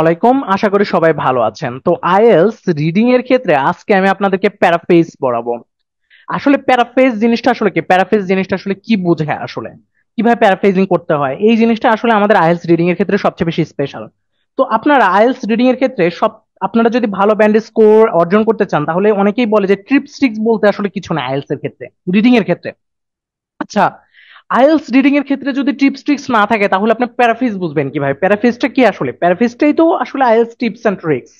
আলাইকুম আশা করি সবাই ভালো আছেন তো আইএলস রিডিং এর ক্ষেত্রে আজকে আমি আপনাদেরকে প্যারাফেজ পড়াবো আসলে প্যারাফেজ জিনিসটা আসলে কি প্যারাফেজ জিনিসটা আসলে কি বোঝায় আসলে কিভাবে প্যারাফেজিং করতে হয় এই জিনিসটা আসলে আমাদের আইএলস রিডিং এর ক্ষেত্রে সবচেয়ে বেশি স্পেশাল তো আপনারা আইএলস রিডিং এর ক্ষেত্রে সব আপনারা যদি ভালো ব্যান্ড স্কোর অর্জন করতে চান তাহলে অনেকেই বলে যে ট্রিপস্টিক্স বলতে আসলে কিছু না আইএলস এর ক্ষেত্রে রিডিং এর ক্ষেত্রে আচ্ছা আইএলস রিডিং এর ক্ষেত্রে যদি টিপস ট্রিক্স না থাকে তাহলে আপনি প্যারাফিস বুঝবেন কি ভাই প্যারাফিসটা কি আসলে প্যারাফিসটাই তো আসলে আইএলস টিপস এন্ড ট্রিক্স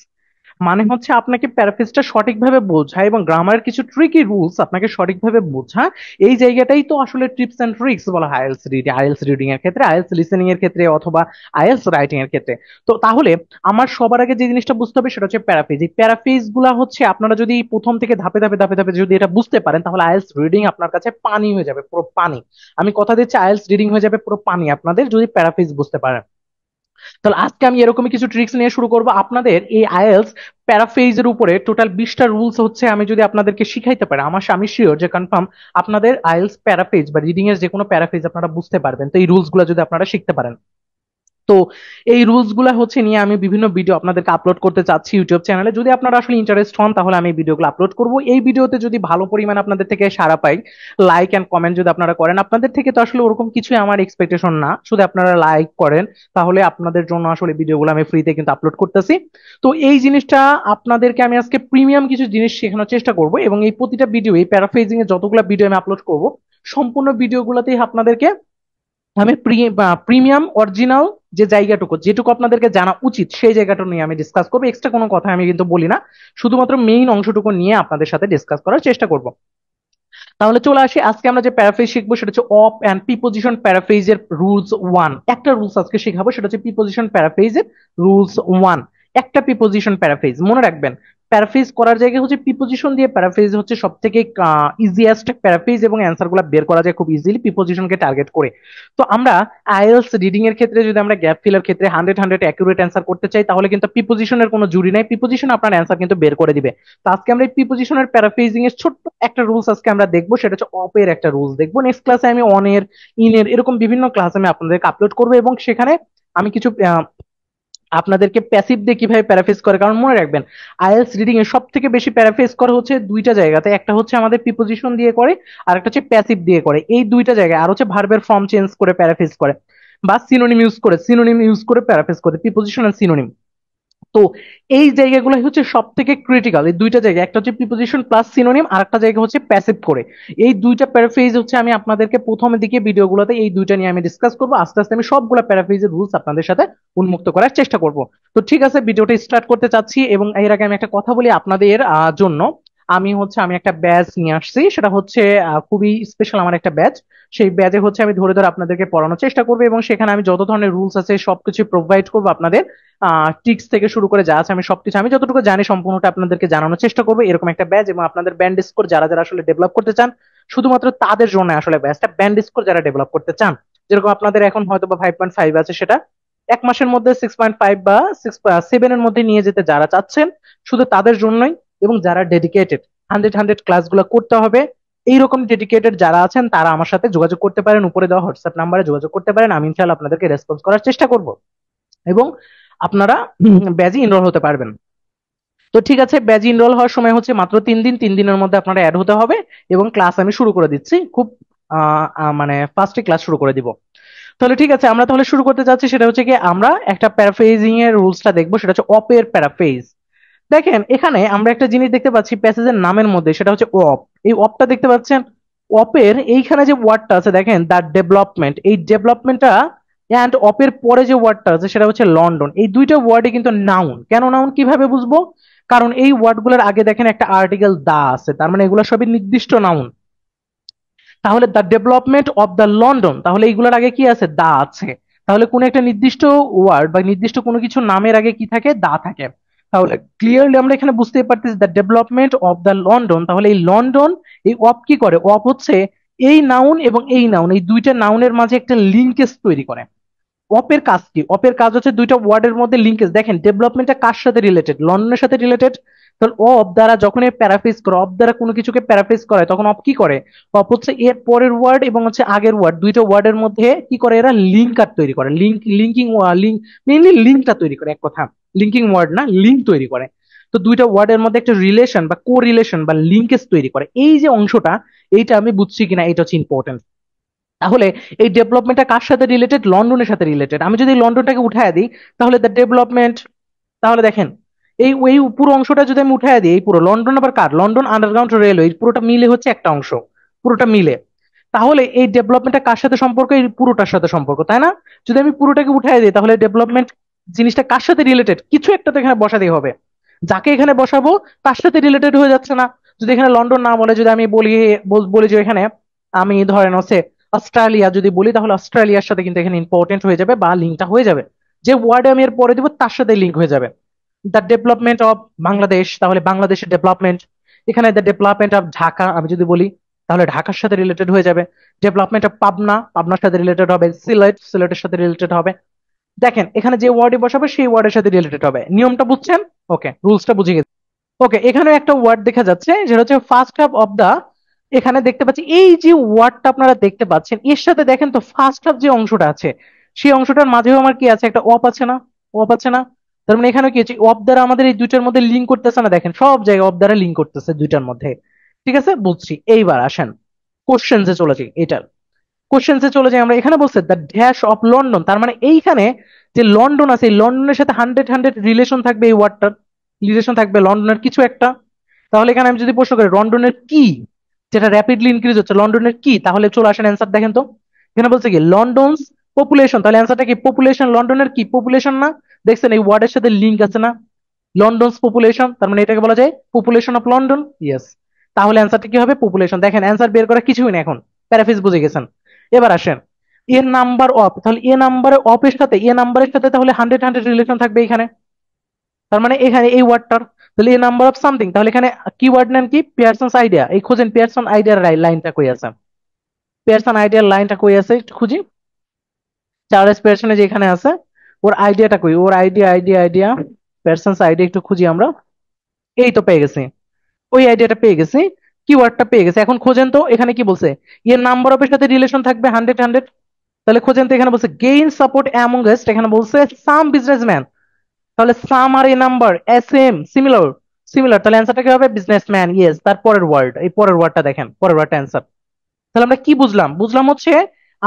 মানে হচ্ছে আপনাকে প্যারাফেসটা সঠিকভাবে বোঝা এবং গ্রামারের কিছু ট্রিকি রুলস আপনাকে সঠিকভাবে বোঝা এই জায়গাটাই তো আসলে টিপস এন্ড ট্রিক্স বলা হয় আইএলস রিড আইএলস রিডিং এর ক্ষেত্রে আইএলস লিসেনিং এর ক্ষেত্রে অথবা আইএলস রাইটিং এর ক্ষেত্রে তো তাহলে আমার সবার আগে যে জিনিসটা বুঝতে হবে সেটা হচ্ছে প্যারাফেজ এই প্যারাফেজ গুলা হচ্ছে আপনারা যদি প্রথম থেকে ধাপে ধাপে ধাপে ধাপে যদি এটা বুঝতে পারেন তাহলে আইএলস রিডিং আপনার কাছে পানি হয়ে যাবে পুরো পানি আমি কথা দিচ্ছি আইএলস রিডিং হয়ে যাবে পুরো পানি আপনাদের যদি প্যারাফেজ বুঝতে পারেন তাহলে আজকে আমি এরকমই কিছু ট্রিক্স নিয়ে শুরু করব আপনাদের এই আয়েলস প্যারাফেজের উপরে টোটাল বিশটা রুলস হচ্ছে আমি যদি আপনাদেরকে শিখাইতে পারি আমার আমি শিওর যে কনফার্ম আপনাদের আয়েলস প্যারাফেজ বা রিডিং এর যে কোনো প্যারাফেজ আপনারা বুঝতে পারবেন তো এই রুলস গুলো যদি আপনারা শিখতে পারেন তো এই রুলস গুলা হচ্ছে নিয়ে আমি বিভিন্ন ভিডিও আপনাদেরকে আপলোড করতে চাচ্ছি ইউটিউব চ্যানেলে যদি আপনারা আসলে ইন্টারেস্ট হন তাহলে আমি ভিডিওগুলো আপলোড করব এই ভিডিওতে যদি ভালো পরিমাণ আপনাদের থেকে সারা পাই লাইক অ্যান্ড কমেন্ট যদি আপনারা করেন আপনাদের থেকে তো আসলে ওরকম কিছুই আমার এক্সপেকটেশন না শুধু আপনারা লাইক করেন তাহলে আপনাদের জন্য আসলে ভিডিওগুলো আমি ফ্রিতে কিন্তু আপলোড করতেছি তো এই জিনিসটা আপনাদেরকে আমি আজকে প্রিমিয়াম কিছু জিনিস শেখানোর চেষ্টা করব এবং এই প্রতিটা ভিডিও এই প্যারাফেজিং এ যতগুলো ভিডিও আমি আপলোড করব সম্পূর্ণ ভিডিওগুলোতেই আপনাদেরকে আমি প্রিমিয়াম অরিজিনাল যে জায়গাটুকু যেটুকু আপনাদেরকে জানা উচিত সেই জায়গাটা নিয়ে আমি ডিসকাস করবো এক্সট্রা কোনো কথা আমি কিন্তু বলি না শুধুমাত্র মেইন অংশটুকু নিয়ে আপনাদের সাথে ডিসকাস করার চেষ্টা করব তাহলে চলে আসি আজকে আমরা যে প্যারাফেজ শিখবো সেটা হচ্ছে অফ অ্যান্ড প্রিপোজিশন প্যারাফেজের রুলস ওয়ান একটা রুলস আজকে শিখাবো সেটা হচ্ছে পিপোজিশন প্যারাফেজের রুলস ওয়ান একটা পিপোজিশন প্যারাফেজ মনে রাখবেন প্যারাফ্রিজ করার জায়গায় হচ্ছে প্রিপোজিশন দিয়ে প্যারাফ্রিজ হচ্ছে সব থেকে ইজিয়েস্ট প্যারাফ্রিজ এবং অ্যান্সারগুলো বের করা যায় খুব ইজিলি প্রিপোজিশনকে টার্গেট করে তো আমরা আইএলস রিডিং এর ক্ষেত্রে যদি আমরা গ্যাপ ফিলার ক্ষেত্রে হান্ড্রেড হান্ড্রেড অ্যাকুরেট অ্যান্সার করতে চাই তাহলে কিন্তু প্রিপোজিশনের কোনো জুরি নাই প্রিপোজিশন আপনার অ্যান্সার কিন্তু বের করে দিবে তো আজকে আমরা এই প্রিপোজিশনের প্যারাফ্রিজিং এর ছোট্ট একটা রুলস আজকে আমরা দেখবো সেটা হচ্ছে অপ এর একটা রুলস দেখবো নেক্সট ক্লাসে আমি অন এর ইন এর এরকম বিভিন্ন ক্লাস আমি আপনাদেরকে আপলোড করবো এবং সেখানে আমি কিছু আপনাদেরকে প্যাসিভ দিয়ে কিভাবে প্যারাফেস করে কারণ মনে রাখবেন আইএলস রিডিং এ সব থেকে বেশি প্যারাফেস করে হচ্ছে দুইটা জায়গাতে একটা হচ্ছে আমাদের প্রিপোজিশন দিয়ে করে আর একটা হচ্ছে প্যাসিভ দিয়ে করে এই দুইটা জায়গায় আর হচ্ছে ভার্বের ফর্ম চেঞ্জ করে প্যারাফেস করে বা সিনোনিম ইউজ করে সিনোনিম ইউজ করে প্যারাফেস করে প্রিপোজিশন আর সিনোনিম তো এই জায়গাগুলো হচ্ছে সব থেকে ক্রিটিক্যাল এই দুইটা জায়গা একটা হচ্ছে প্রিপোজিশন প্লাস সিনোনিম আর একটা জায়গা হচ্ছে প্যাসিভ করে এই দুইটা প্যারাফ্রেজ হচ্ছে আমি আপনাদেরকে প্রথমের দিকে ভিডিওগুলোতে এই দুইটা নিয়ে আমি ডিসকাস করবো আস্তে আস্তে আমি সবগুলো প্যারাফ্রেজের রুলস আপনাদের সাথে উন্মুক্ত করার চেষ্টা করব তো ঠিক আছে ভিডিওটা স্টার্ট করতে চাচ্ছি এবং এর আগে আমি একটা কথা বলি আপনাদের জন্য আমি হচ্ছে আমি একটা ব্যাচ নিয়ে আসছি সেটা হচ্ছে খুবই স্পেশাল আমার একটা ব্যাচ সেই ব্যাচে হচ্ছে আমি ধরে ধরে আপনাদেরকে পড়ানোর চেষ্টা করবো এবং সেখানে আমি যত ধরনের রুলস আছে সবকিছু প্রোভাইড করবো আপনাদের টিক্স থেকে শুরু করে যা আছে আমি সবকিছু আমি যতটুকু জানি সম্পূর্ণটা আপনাদেরকে জানানোর চেষ্টা করবো এরকম একটা ব্যাচ এবং আপনাদের ব্যান্ড স্কোর যারা যারা আসলে ডেভেলপ করতে চান শুধুমাত্র তাদের জন্য আসলে ব্যাচটা ব্যান্ড স্কোর যারা ডেভেলপ করতে চান যেরকম আপনাদের এখন হয়তো বা ফাইভ পয়েন্ট ফাইভ আছে সেটা এক মাসের মধ্যে সিক্স পয়েন্ট ফাইভ বা সিক্স সেভেন এর মধ্যে নিয়ে যেতে যারা চাচ্ছেন শুধু তাদের জন্যই এবং যারা ডেডিকেটেড হান্ড্রেড হান্ড্রেড ক্লাসগুলো করতে হবে এইরকম ডেডিকেটেড যারা আছেন তারা আমার সাথে যোগাযোগ করতে পারেন উপরে দেওয়া হোয়াটসঅ্যাপ নাম্বারে যোগাযোগ করতে পারেন আমি ইনশাল আপনাদেরকে রেসপন্স করার চেষ্টা করব এবং আপনারা ব্যাজি ইনরোল হতে পারবেন তো ঠিক আছে ব্যাজি ইনরোল হওয়ার সময় হচ্ছে মাত্র তিন দিন তিন দিনের মধ্যে আপনারা অ্যাড হতে হবে এবং ক্লাস আমি শুরু করে দিচ্ছি খুব মানে ফার্স্টে ক্লাস শুরু করে দিব তাহলে ঠিক আছে আমরা তাহলে শুরু করতে চাচ্ছি সেটা হচ্ছে কি আমরা একটা প্যারাফেজিং এর রুলসটা দেখবো সেটা হচ্ছে অপের প্যারাফেজ দেখেন এখানে আমরা একটা জিনিস দেখতে পাচ্ছি প্যাসেজের নামের মধ্যে সেটা হচ্ছে অপ এই অপটা দেখতে পাচ্ছেন অপের এইখানে যে ওয়ার্ডটা আছে দেখেন দ্য ডেভেলপমেন্ট এই ডেভেলপমেন্টটা অ্যান্ড অপের পরে যে ওয়ার্ডটা আছে সেটা হচ্ছে লন্ডন এই দুইটা ওয়ার্ডে কিন্তু নাউন কেন নাউন কিভাবে বুঝবো কারণ এই ওয়ার্ডগুলোর আগে দেখেন একটা আর্টিকেল দা আছে তার মানে এগুলো সবই নির্দিষ্ট নাউন তাহলে the development of the London তাহলে এইগুলোর আগে কি আছে দা আছে তাহলে কোনো একটা নির্দিষ্ট ওয়ার্ড বা নির্দিষ্ট কোনো কিছু নামের আগে কি থাকে দা থাকে তাহলে ক্লিয়ারলি আমরা এখানে বুঝতে পারতেছি the development of the London তাহলে এই লন্ডন এই অপ কি করে অপ হচ্ছে এই নাউন এবং এই নাউন এই দুইটা নাউনের মাঝে একটা লিঙ্কেজ তৈরি করে অপের কাজ কি অপের কাজ হচ্ছে দুইটা ওয়ার্ডের মধ্যে লিঙ্কেজ দেখেন ডেভেলপমেন্টটা কার সাথে রিলেটেড লন্ডনের সাথে রিলেটেড তাহলে অপ দ্বারা যখন প্যারাফেস করে অপ দ্বারা কোনো কিছুকে প্যারাফেস করে তখন অপ কি করে অপ হচ্ছে এর পরের ওয়ার্ড এবং হচ্ছে আগের ওয়ার্ড দুইটা ওয়ার্ডের মধ্যে কি করে এরা লিঙ্কার তৈরি করে লিঙ্ক লিঙ্কিং লিঙ্ক মেইনলি লিঙ্কটা তৈরি করে এক কথা লিঙ্কিং ওয়ার্ড না লিঙ্ক তৈরি করে তো দুইটা ওয়ার্ডের মধ্যে একটা রিলেশন বা কো রিলেশন বা লিঙ্কেজ তৈরি করে এই যে অংশটা এইটা আমি বুঝছি কিনা এটা হচ্ছে ইম্পর্টেন্ট তাহলে এই ডেভেলপমেন্টটা কার সাথে রিলেটেড লন্ডনের সাথে রিলেটেড আমি যদি লন্ডনটাকে উঠায় দিই তাহলে দ্য ডেভেলপমেন্ট তাহলে দেখেন এই এই পুরো অংশটা যদি আমি উঠায় দিই এই পুরো লন্ডন আবার কার লন্ডন আন্ডারগ্রাউন্ড রেলওয়ে পুরোটা মিলে হচ্ছে একটা অংশ পুরোটা মিলে তাহলে এই ডেভেলপমেন্টটা কার সাথে সম্পর্ক এই পুরোটার সাথে সম্পর্ক তাই না যদি আমি পুরোটাকে উঠাই দিই তাহলে ডেভেলপমেন্ট জিনিসটা কার সাথে রিলেটেড কিছু একটা তো এখানে বসাতেই হবে যাকে এখানে বসাবো তার সাথে রিলেটেড হয়ে যাচ্ছে না যদি এখানে লন্ডন না বলে যদি আমি বলি বলি যে এখানে আমি ধরেন হচ্ছে অস্ট্রেলিয়া যদি বলি তাহলে অস্ট্রেলিয়ার সাথে কিন্তু এখানে ইম্পর্টেন্ট হয়ে যাবে বা লিঙ্কটা হয়ে যাবে যে ওয়ার্ডে আমি এর পরে দিব তার সাথে লিঙ্ক হয়ে যাবে দ্য ডেভেলপমেন্ট অফ বাংলাদেশ তাহলে বাংলাদেশের ডেভেলপমেন্ট এখানে দ্য ডেভেলপমেন্ট অফ ঢাকা আমি যদি বলি তাহলে ঢাকার সাথে রিলেটেড হয়ে যাবে ডেভেলপমেন্ট অফ পাবনা পাবনার সাথে রিলেটেড হবে সিলেট সিলেটের সাথে রিলেটেড হবে দেখেন এখানে যে ওয়ার্ডে বসাবে সেই ওয়ার্ডের সাথে রিলেটেড হবে নিয়মটা বুঝছেন ওকে রুলসটা বুঝে গেছি ওকে এখানে একটা ওয়ার্ড দেখা যাচ্ছে যেটা হচ্ছে ফার্স্ট হাফ অব দা এখানে দেখতে পাচ্ছি এই যে ওয়ার্ডটা আপনারা দেখতে পাচ্ছেন এর সাথে দেখেন তো ফার্স্ট হাফ যে অংশটা আছে সেই অংশটার মাঝেও আমার কি আছে একটা অপ আছে না অপ আছে না তার মানে এখানে কি হচ্ছে অপ দ্বারা আমাদের এই দুইটার মধ্যে লিঙ্ক করতেছে না দেখেন সব জায়গায় অপ দ্বারা লিঙ্ক করতেছে দুইটার মধ্যে ঠিক আছে বুঝছি এইবার আসেন কোশ্চেন্সে চলে যাই এটার কোশ্চেন্সে চলে যাই আমরা এখানে বলছে দ্য ড্যাশ অফ লন্ডন তার মানে এইখানে যে লন্ডন আছে এই লন্ডনের সাথে হান্ড্রেড হান্ড্রেড রিলেশন থাকবে এই ওয়ার্ডটার রিলেশন থাকবে লন্ডনের কিছু একটা তাহলে এখানে আমি যদি প্রশ্ন করি লন্ডনের কি যেটা র্যাপিডলি ইনক্রিজ হচ্ছে লন্ডনের কি তাহলে চলে আসেন অ্যান্সার দেখেন তো এখানে বলছে কি লন্ডনস পপুলেশন তাহলে অ্যান্সারটা কি পপুলেশন লন্ডনের কি পপুলেশন না দেখছেন এই ওয়ার্ডের সাথে লিঙ্ক আছে না লন্ডনস পপুলেশন তার মানে এটাকে বলা যায় পপুলেশন অফ লন্ডন ইয়েস তাহলে অ্যান্সারটা কি হবে পপুলেশন দেখেন অ্যান্সার বের করা কিছুই না এখন প্যারাফিস বুঝে গেছেন এবার আসেন এ নাম্বার অফ তাহলে এ নাম্বার এর সাথে এ নাম্বারের সাথে তাহলে হান্ড্রেড হান্ড্রেড রিলেশন থাকবে এখানে তার মানে এখানে এই ওয়ার্ডটার তাহলে এ নাম্বার অফ সামথিং তাহলে এখানে কি ওয়ার্ড নেন কি পিয়ারসনস আইডিয়া এই খুঁজেন পিয়ারসন আইডিয়ার লাইনটা কই আছে পিয়ারসন আইডিয়ার লাইনটা কই আছে খুঁজি চার্লস পিয়ারসনের এখানে আছে ওর আইডিয়াটা কই ওর idea idea idea Pearson's idea একটু খুঁজি আমরা এই তো পেয়ে গেছি ওই আইডিয়াটা পেয়ে গেছি কিওয়ার্ডটা পেয়ে গেছে এখন খোঁজেন তো এখানে কি বলছে এর নাম্বার অফের সাথে রিলেশন থাকবে হান্ড্রেড হান্ড্রেড তাহলে খোঁজেন তো এখানে বলছে গেইন সাপোর্ট অ্যামঙ্গেস্ট এখানে বলছে সাম বিজনেসম্যান তাহলে সাম আর a number S M similar similar তাহলে অ্যান্সারটা কি হবে বিজনেসম্যান ইয়েস তার পরের ওয়ার্ড এই পরের ওয়ার্ডটা দেখেন পরের ওয়ার্ডটা অ্যান্সার তাহলে আমরা কি বুঝলাম বুঝলাম হচ্ছে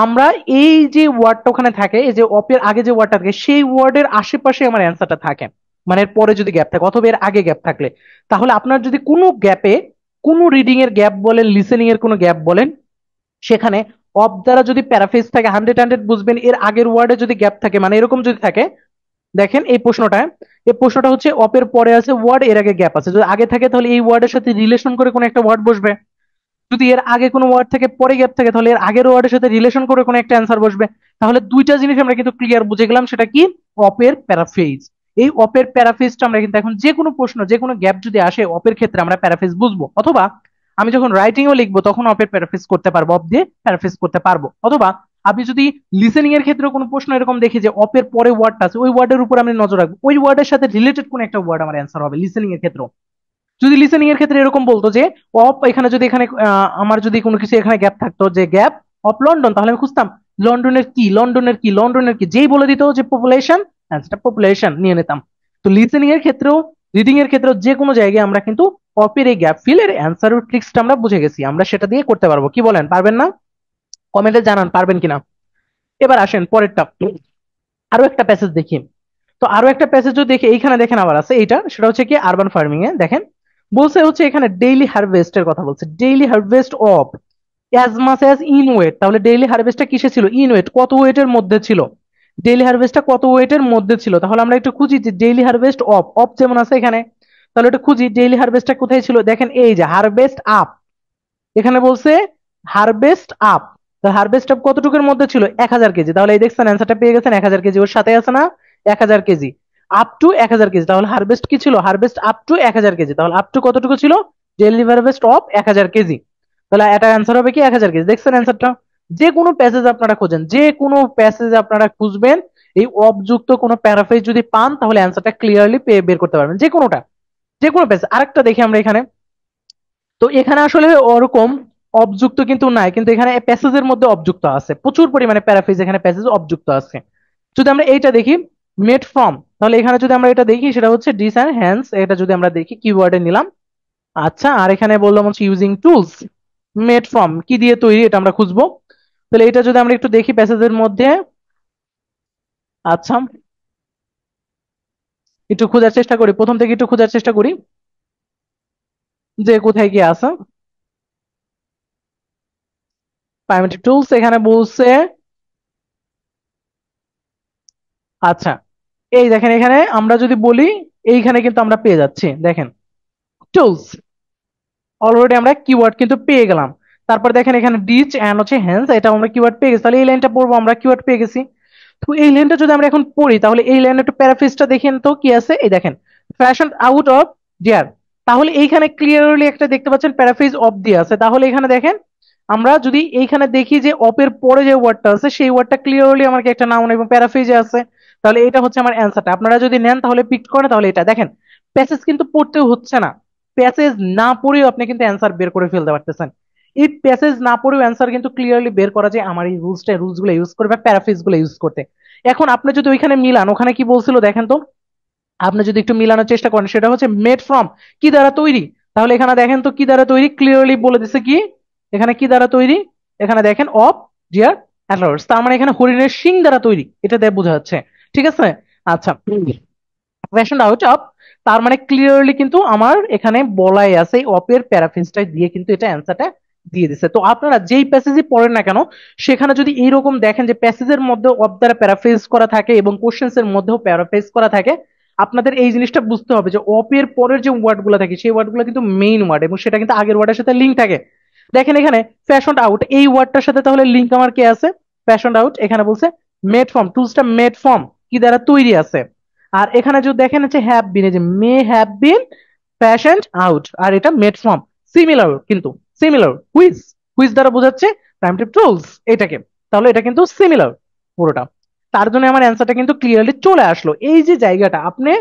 আমরা এই যে ওয়ার্ডটা ওখানে থাকে এই যে অপের আগে যে ওয়ার্ডটা থাকে সেই ওয়ার্ডের আশেপাশে আমার অ্যান্সারটা থাকে মানে এর পরে যদি গ্যাপ থাকে অথবা এর আগে গ্যাপ থাকলে তাহলে আপনার যদি কোনো গ্যাপে কোনো রিডিং এর গ্যাপ বলেন লিসেনিং এর কোনো গ্যাপ বলেন সেখানে অফ দ্বারা যদি প্যারাফেস থাকে হান্ড্রেড হান্ড্রেড বুঝবেন এর আগের ওয়ার্ডে যদি গ্যাপ থাকে মানে এরকম যদি থাকে দেখেন এই প্রশ্নটা এই প্রশ্নটা হচ্ছে অপের পরে আছে ওয়ার্ড এর আগে গ্যাপ আছে যদি আগে থাকে তাহলে এই ওয়ার্ডের সাথে রিলেশন করে কোনো একটা ওয়ার্ড বসবে যদি এর আগে কোনো ওয়ার্ড থাকে পরে গ্যাপ থাকে তাহলে এর আগের ওয়ার্ডের সাথে রিলেশন করে কোনো একটা অ্যান্সার বসবে তাহলে দুইটা জিনিস আমরা কিন্তু ক্লিয়ার বুঝে গেলাম সেটা কি অপের প্যারাফেজ এই অপের প্যারাফেসটা আমরা কিন্তু এখন যে কোনো প্রশ্ন যে কোনো গ্যাপ যদি আসে অপের ক্ষেত্রে আমরা প্যারাফেস বুঝবো অথবা আমি যখন রাইটিংও লিখবো তখন অপের প্যারাফেস করতে পারবো অপ দিয়ে প্যারাফেস করতে পারবো অথবা আপনি যদি লিসেনিং এর ক্ষেত্রে কোনো প্রশ্ন এরকম দেখি যে অপের পরে ওয়ার্ডটা আছে ওই ওয়ার্ডের উপর আমি নজর রাখবো ওই ওয়ার্ডের সাথে রিলেটেড কোন একটা ওয়ার্ড আমার অ্যান্সার হবে লিসেনিং এর ক্ষেত্রে যদি লিসেনিং এর ক্ষেত্রে এরকম বলতো যে অপ এখানে যদি এখানে আমার যদি কোনো কিছু এখানে গ্যাপ থাকতো যে গ্যাপ অফ লন্ডন তাহলে আমি খুঁজতাম লন্ডনের কি লন্ডনের কি লন্ডনের কি যেই বলে দিত যে পপুলেশন সেটা পপুলেশন নিয়ে নিতাম তো লিসেনিং এর ক্ষেত্রেও রিডিং এর ক্ষেত্রেও যে কোনো জায়গায় আমরা কিন্তু কপির এই গ্যাপ ফিল এর অ্যান্সার ও ট্রিক্সটা আমরা বুঝে গেছি আমরা সেটা দিয়ে করতে পারবো কি বলেন পারবেন না কমেন্টে জানান পারবেন কিনা এবার আসেন পরেরটা আরো একটা প্যাসেজ দেখি তো আরো একটা প্যাসেজ যদি দেখি এইখানে দেখেন আবার আছে এটা সেটা হচ্ছে কি আরবান ফার্মিং এ দেখেন বলছে হচ্ছে এখানে ডেইলি হারভেস্ট এর কথা বলছে daily harvest of as mass as in weight তাহলে ডেইলি হারভেস্টটা কিসে ছিল ইন ওয়েট কত ওয়েটের মধ্যে ছিল ডেইলি হারভেস্টটা কত ওয়েটের মধ্যে ছিল তাহলে আমরা একটু খুঁজি যে ডেইলি হারভেস্ট অফ অফ যেমন আছে এখানে তাহলে একটু খুঁজি ডেইলি হারভেস্টটা কোথায় ছিল দেখেন এই যে হারভেস্ট আপ এখানে বলছে হারভেস্ট আপ হারভেস্ট আপ কতটুকুর মধ্যে ছিল এক হাজার কেজি তাহলে এই দেখছেন অ্যান্সারটা পেয়ে গেছেন এক হাজার কেজি ওর সাথে আছে না এক হাজার কেজি আপ টু এক হাজার কেজি তাহলে হারভেস্ট কি ছিল হারভেস্ট আপ টু এক হাজার কেজি তাহলে আপ টু কতটুকু ছিল ডেইলি হারভেস্ট অফ এক হাজার কেজি তাহলে এটা অ্যান্সার হবে কি এক হাজার কেজি দেখছেন অ্যান্সারটা যে কোনো প্যাসেজ আপনারা খোঁজেন যে কোনো প্যাসেজ আপনারা খুঁজবেন এই অবযুক্ত কোনো প্যারাফ্রেজ যদি পান তাহলে অ্যান্সারটা ক্লিয়ারলি বের করতে পারবেন যে কোনোটা যে কোনো প্যাসেজ আরেকটা দেখি আমরা এখানে তো এখানে আসলে ওরকম অবযুক্ত কিন্তু নাই কিন্তু এখানে প্যাসেজের মধ্যে অবযুক্ত আছে প্রচুর পরিমাণে প্যারাফ্রেজ এখানে প্যাসেজ অবযুক্ত আছে যদি আমরা এইটা দেখি মেড ফর্ম তাহলে এখানে যদি আমরা এটা দেখি সেটা হচ্ছে ডিস অ্যান্ড হ্যান্ডস এটা যদি আমরা দেখি কিওয়ার্ডে নিলাম আচ্ছা আর এখানে বললাম হচ্ছে ইউজিং টুলস মেড ফর্ম কি দিয়ে তৈরি এটা আমরা খুঁজবো তাহলে এটা যদি আমরা একটু দেখি প্যাসেজের মধ্যে আচ্ছা একটু খোঁজার চেষ্টা করি প্রথম থেকে একটু খোঁজার চেষ্টা করি যে কোথায় কি আছে পায়োমেট্রিক টুলস এখানে বলছে আচ্ছা এই দেখেন এখানে আমরা যদি বলি এইখানে কিন্তু আমরা পেয়ে যাচ্ছি দেখেন টুলস অলরেডি আমরা কিওয়ার্ড কিন্তু পেয়ে গেলাম তারপর দেখেন এখানে ডিচ অ্যান্ড হচ্ছে হ্যান্স এটা আমরা কিওয়ার্ড পেয়ে গেছি তাহলে এই লাইনটা পড়বো আমরা কিওয়ার্ড পেয়ে গেছি তো এই লাইনটা যদি আমরা এখন পড়ি তাহলে এই লাইনের একটু প্যারাফিসটা দেখেন তো কি আছে এই দেখেন ফ্যাশন আউট অফ ডিয়ার তাহলে এইখানে ক্লিয়ারলি একটা দেখতে পাচ্ছেন প্যারাফিস অফ দিয়ে আছে তাহলে এখানে দেখেন আমরা যদি এইখানে দেখি যে অপের পরে যে ওয়ার্ডটা আছে সেই ওয়ার্ডটা ক্লিয়ারলি আমাকে একটা নাউন এবং প্যারাফিজে আছে তাহলে এটা হচ্ছে আমার অ্যান্সারটা আপনারা যদি নেন তাহলে পিক করেন তাহলে এটা দেখেন প্যাসেজ কিন্তু পড়তেও হচ্ছে না প্যাসেজ না পড়েও আপনি কিন্তু অ্যান্সার বের করে ফেলতে পারতেছেন ইফ প্যাসেজ না পড়েও অ্যান্সার কিন্তু ক্লিয়ারলি বের করা যায় আমার এই রুলসটা রুলসগুলো ইউজ করে বা প্যারাফিসগুলো ইউজ করতে এখন আপনি যদি ওইখানে মিলান ওখানে কি বলছিল দেখেন তো আপনি যদি একটু মিলানোর চেষ্টা করেন সেটা হচ্ছে মেড ফ্রম কি দ্বারা তৈরি তাহলে এখানে দেখেন তো কি দ্বারা তৈরি ক্লিয়ারলি বলে দিছে কি এখানে কি দ্বারা তৈরি এখানে দেখেন অফ ডিয়ার অ্যাটলার্স তার মানে এখানে হরিণের শিং দ্বারা তৈরি এটা দেখ বোঝা যাচ্ছে ঠিক আছে আচ্ছা ফ্যাশন আউট অফ তার মানে ক্লিয়ারলি কিন্তু আমার এখানে বলাই আছে অপের প্যারাফিনসটা দিয়ে কিন্তু এটা অ্যান্সারটা দিয়ে দিছে তো আপনারা যেই প্যাসেজই পড়েন না কেন সেখানে যদি এইরকম দেখেন যে প্যাসেজের মধ্যে অফ দ্বারা প্যারাফ্রেজ করা থাকে এবং কোশ্চেন্স এর মধ্যেও প্যারাফ্রেজ করা থাকে আপনাদের এই জিনিসটা বুঝতে হবে যে অপ এর পরের যে ওয়ার্ডগুলো থাকে সেই ওয়ার্ডগুলো কিন্তু মেইন ওয়ার্ড এবং সেটা কিন্তু আগের ওয়ার্ডের সাথে লিঙ্ক থাকে দেখেন এখানে ফ্যাশন আউট এই ওয়ার্ডটার সাথে তাহলে লিঙ্ক আমার কে আছে ফ্যাশন আউট এখানে বলছে মেড ফর্ম টুলসটা মেড ফর্ম কি দ্বারা তৈরি আছে আর এখানে যদি দেখেন হচ্ছে হ্যাভ বিন এই যে may have been fashion out আর এটা মেড ফর্ম সিমিলার কিন্তু সিমিলার কুইজ কুইজ দ্বারা বোঝাচ্ছে টাইম টিপ টুলস এটাকে তাহলে এটা কিন্তু সিমিলার পুরোটা তার জন্য আমার অ্যান্সারটা কিন্তু ক্লিয়ারলি চলে আসলো এই যে জায়গাটা আপনি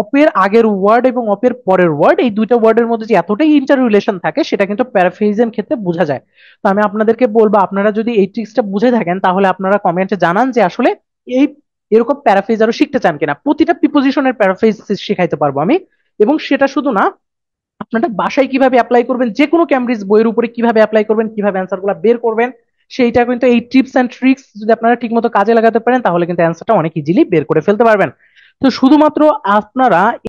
অপের আগের ওয়ার্ড এবং অপের পরের ওয়ার্ড এই দুইটা ওয়ার্ডের মধ্যে যে এতটাই ইন্টার রিলেশন থাকে সেটা কিন্তু প্যারাফিজের ক্ষেত্রে বোঝা যায় তো আমি আপনাদেরকে বলবো আপনারা যদি এই ট্রিক্সটা বুঝে থাকেন তাহলে আপনারা কমেন্টে জানান যে আসলে এই এরকম প্যারাফ্রেজ আরো শিখতে চান কিনা প্রতিটা প্রিপোজিশনের প্যারাফ্রেজ শেখাইতে পারবো আমি এবং সেটা শুধু না আপনারা বাসায় কিভাবে অ্যাপ্লাই করবেন যে কোনো ক্যামব্রিজ বইয়ের উপরে কিভাবে অ্যাপ্লাই করবেন কিভাবে অ্যান্সারগুলো বের করবেন সেইটা কিন্তু এই টিপস অ্যান্ড ট্রিক্স যদি আপনারা ঠিকমতো কাজে লাগাতে পারেন তাহলে কিন্তু অ্যান্সারটা অনেক ইজিলি বের করে ফেলতে পারবেন তো শুধুমাত্র আপনারা